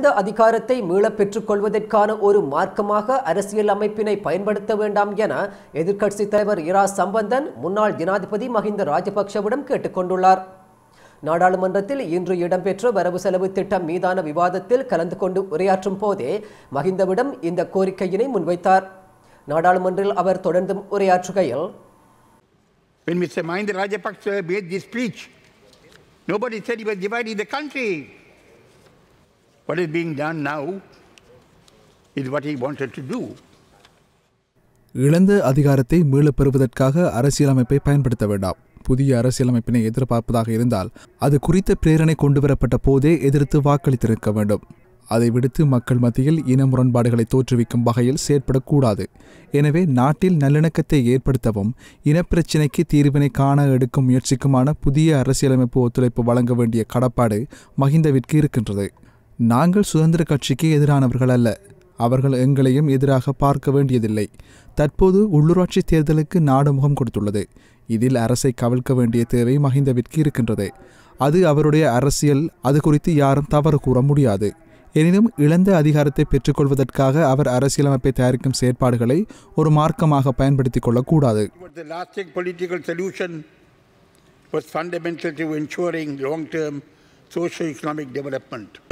இந்த அதிகாரத்தை மீளப் பெற்றுக்கொள்வதற்கான ஒரு மார்க்கமாக அரசியல் அமைப்பினை பயன்படுத்த வேண்டாம் என எதிர்கட்சி தலைவர் இரா சம்பந்தன் முன்னாள் ஜனாதிபதி மஹிந்த ராஜபக்சவிடம் கேட்டுக்கொண்டுள்ளார் நாடாளுமன்றத்தில் இன்று இடம்பெற்ற வரவு செலவு திட்டம் மீதான விவாதத்தில் கலந்து கொண்டு உரையாற்றும் போதே மஹிந்தவிடம் இந்த கோரிக்கையினை முன்வைத்தார் நாடாளுமன்றில் அவர் தொடர்ந்தும் உரையாற்றுகையில் When Mr. Mahinda Rajapaksa made this speech, nobody said he was dividing the country. What is being done now is what he wanted to do. இழந்த அதிகாரத்தை மீளப் பெறுவதற்காக அரசியலமைப்பை பயன்படுத்த வேண்டாம் புதிய அரசியலமைப்பினை எதிர்பார்ப்பதாக இருந்தால் அது குறித்த பிரேரணை கொண்டுவரப்பட்ட போதே எதிர்த்து வாக்களித்திருக்க வேண்டும் அதை விடுத்து மக்கள் மத்தியில் இன முரண்பாடுகளை தோற்றுவிக்கும் வகையில் செயற்படக்கூடாது எனவே நாட்டில் நல்லிணக்கத்தை ஏற்படுத்தவும் இனப்பிரச்சினைக்கு தீர்வினை காண எடுக்கும் முயற்சிக்குமான புதிய அரசியலமைப்பு ஒத்துழைப்பு வழங்க வேண்டிய கடப்பாடு மஹிந்தவிற்கு இருக்கின்றது நாங்கள் சுதந்திர கட்சிக்கு எதிரானவர்கள் அல்ல அவர்கள் எங்களையும் எதிராக பார்க்க வேண்டியதில்லை தற்போது உள்ளூராட்சி தேர்தலுக்கு நாடு முகம் கொடுத்துள்ளது இதில் அரசை கவிழ்க்க வேண்டிய தேவை மஹிந்தவிற்கு இருக்கின்றது அது அவருடைய அரசியல் அது குறித்து யாரும் தவறு கூற முடியாது எனினும் இழந்த அதிகாரத்தை பெற்றுக்கொள்வதற்காக அவர் அரசியலமைப்பை தயாரிக்கும் செயற்பாடுகளை ஒரு மார்க்கமாக பயன்படுத்திக் கொள்ளக்கூடாது was fundamental to